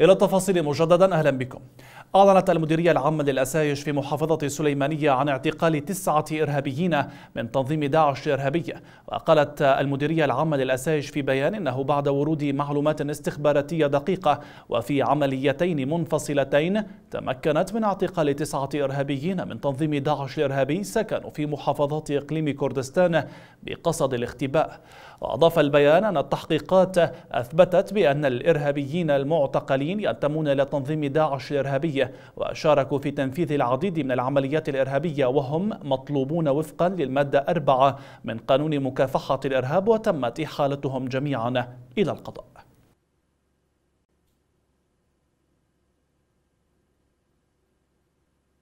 إلى التفاصيل مجددا أهلا بكم أعلنت المديرية العامة للأسايش في محافظة سليمانية عن اعتقال تسعة إرهابيين من تنظيم داعش الإرهابية وقالت المديرية العامة للأسايش في بيان أنه بعد ورود معلومات استخباراتية دقيقة وفي عمليتين منفصلتين تمكنت من اعتقال تسعة إرهابيين من تنظيم داعش الإرهابي سكنوا في محافظات إقليم كردستان بقصد الاختباء وأضاف البيان أن التحقيقات أثبتت بأن الإرهابيين المعتقلين ينتمون إلى تنظيم داعش الإرهابي وشاركوا في تنفيذ العديد من العمليات الإرهابية وهم مطلوبون وفقا للمادة أربعة من قانون مكافحة الإرهاب وتمت إحالتهم جميعا إلى القضاء